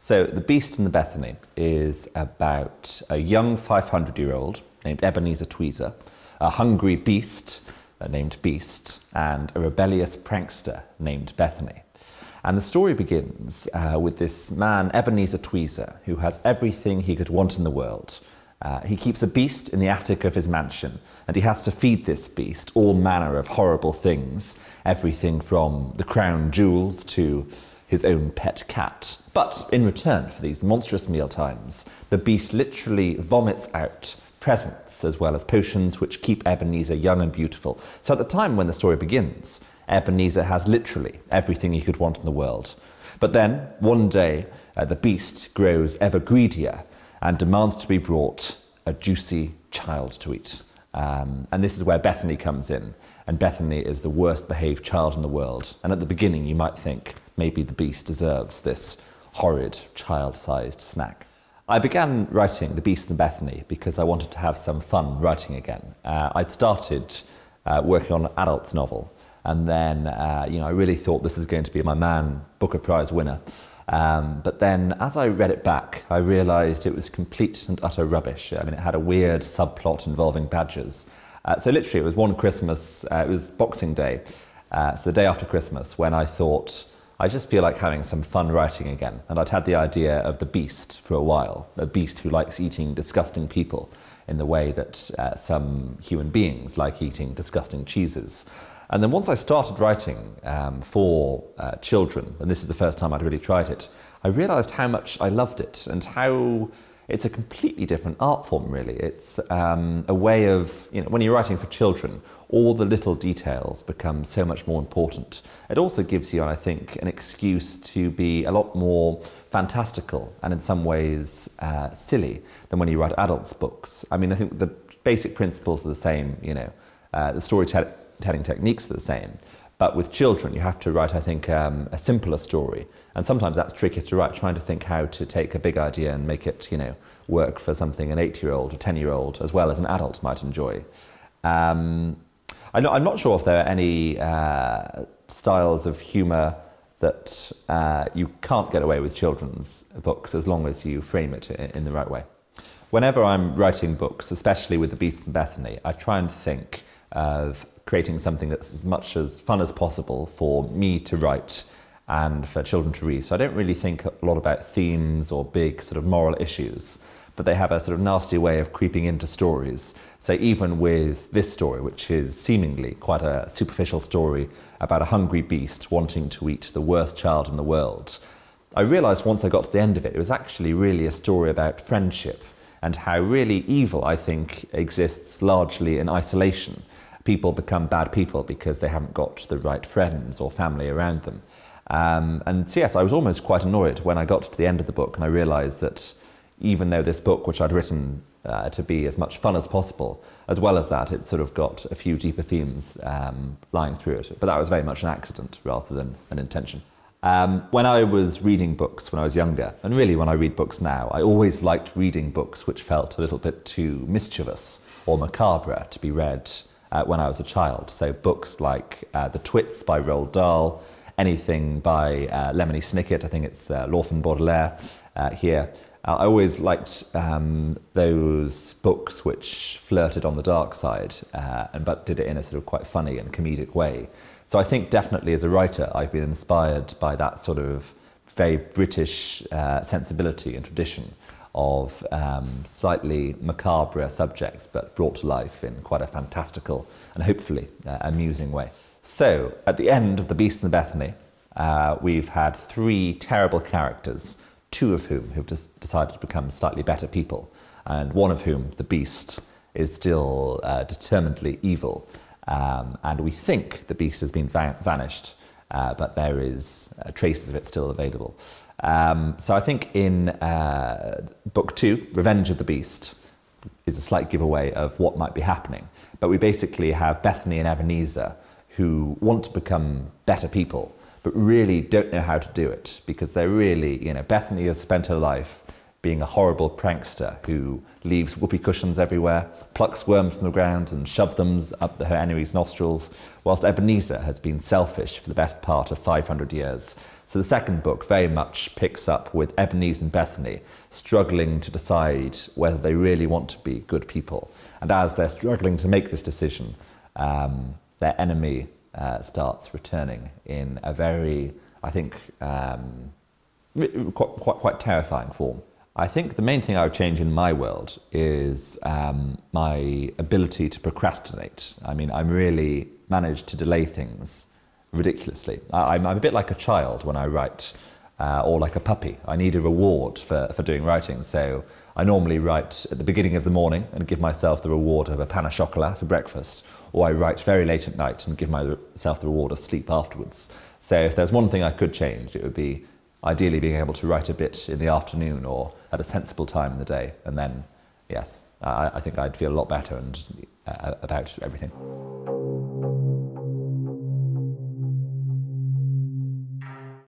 So, The Beast and the Bethany is about a young 500 year old named Ebenezer Tweezer, a hungry beast uh, named Beast, and a rebellious prankster named Bethany. And the story begins uh, with this man, Ebenezer Tweezer, who has everything he could want in the world. Uh, he keeps a beast in the attic of his mansion, and he has to feed this beast all manner of horrible things everything from the crown jewels to his own pet cat. But in return for these monstrous mealtimes, the beast literally vomits out presents as well as potions which keep Ebenezer young and beautiful. So at the time when the story begins, Ebenezer has literally everything he could want in the world. But then, one day, uh, the beast grows ever greedier and demands to be brought a juicy child to eat. Um, and this is where Bethany comes in. And Bethany is the worst behaved child in the world. And at the beginning, you might think maybe the beast deserves this horrid child sized snack. I began writing The Beast and Bethany because I wanted to have some fun writing again. Uh, I'd started uh, working on an adult's novel, and then uh, you know, I really thought this is going to be my man Booker Prize winner. Um, but then as I read it back, I realised it was complete and utter rubbish. I mean, it had a weird subplot involving badgers. Uh, so literally, it was one Christmas, uh, it was Boxing Day, uh, so the day after Christmas, when I thought, I just feel like having some fun writing again. And I'd had the idea of the beast for a while, a beast who likes eating disgusting people in the way that uh, some human beings like eating disgusting cheeses. And then once I started writing um, for uh, children, and this is the first time I'd really tried it, I realized how much I loved it and how it's a completely different art form, really. It's um, a way of, you know, when you're writing for children, all the little details become so much more important. It also gives you, I think, an excuse to be a lot more fantastical and in some ways uh, silly than when you write adults' books. I mean, I think the basic principles are the same, you know. Uh, the storytelling telling techniques are the same. But with children, you have to write, I think, um, a simpler story. And sometimes that's tricky to write, trying to think how to take a big idea and make it, you know, work for something an eight-year-old or ten-year-old, as well as an adult, might enjoy. Um, I am not sure if there are any uh, styles of humour that uh, you can't get away with children's books as long as you frame it in the right way. Whenever I'm writing books, especially with The Beast and Bethany, I try and think of creating something that's as much as fun as possible for me to write and for children to read. So I don't really think a lot about themes or big sort of moral issues, but they have a sort of nasty way of creeping into stories. So even with this story, which is seemingly quite a superficial story about a hungry beast wanting to eat the worst child in the world, I realized once I got to the end of it, it was actually really a story about friendship and how really evil, I think, exists largely in isolation people become bad people because they haven't got the right friends or family around them. Um, and yes, I was almost quite annoyed when I got to the end of the book and I realized that even though this book, which I'd written uh, to be as much fun as possible, as well as that, it's sort of got a few deeper themes um, lying through it. But that was very much an accident rather than an intention. Um, when I was reading books when I was younger, and really when I read books now, I always liked reading books which felt a little bit too mischievous or macabre to be read uh, when I was a child. So books like uh, The Twits by Roald Dahl, anything by uh, Lemony Snicket, I think it's uh, L'Orphan Baudelaire uh, here. Uh, I always liked um, those books which flirted on the dark side, uh, and but did it in a sort of quite funny and comedic way. So I think definitely as a writer, I've been inspired by that sort of very British sensibility and tradition of um, slightly macabre subjects, but brought to life in quite a fantastical and hopefully uh, amusing way. So, at the end of The Beast in Bethany, uh, we've had three terrible characters, two of whom have decided to become slightly better people, and one of whom, the Beast, is still uh, determinedly evil. Um, and we think the Beast has been vanished, uh, but there is uh, traces of it still available. Um, so I think in uh, book two, Revenge of the Beast, is a slight giveaway of what might be happening. But we basically have Bethany and Ebenezer who want to become better people, but really don't know how to do it because they're really, you know, Bethany has spent her life being a horrible prankster who leaves whoopee cushions everywhere, plucks worms from the ground and shoves them up her enemy's nostrils, whilst Ebenezer has been selfish for the best part of 500 years. So the second book very much picks up with Ebenezer and Bethany struggling to decide whether they really want to be good people. And as they're struggling to make this decision, um, their enemy uh, starts returning in a very, I think, um, quite, quite, quite terrifying form. I think the main thing I would change in my world is um, my ability to procrastinate. I mean, I'm really managed to delay things ridiculously. I, am a bit like a child when I write, uh, or like a puppy. I need a reward for, for doing writing, so I normally write at the beginning of the morning and give myself the reward of a pan chocolat for breakfast, or I write very late at night and give myself the reward of sleep afterwards. So if there's one thing I could change, it would be ideally being able to write a bit in the afternoon or at a sensible time in the day, and then, yes, I, I think I'd feel a lot better and uh, about everything.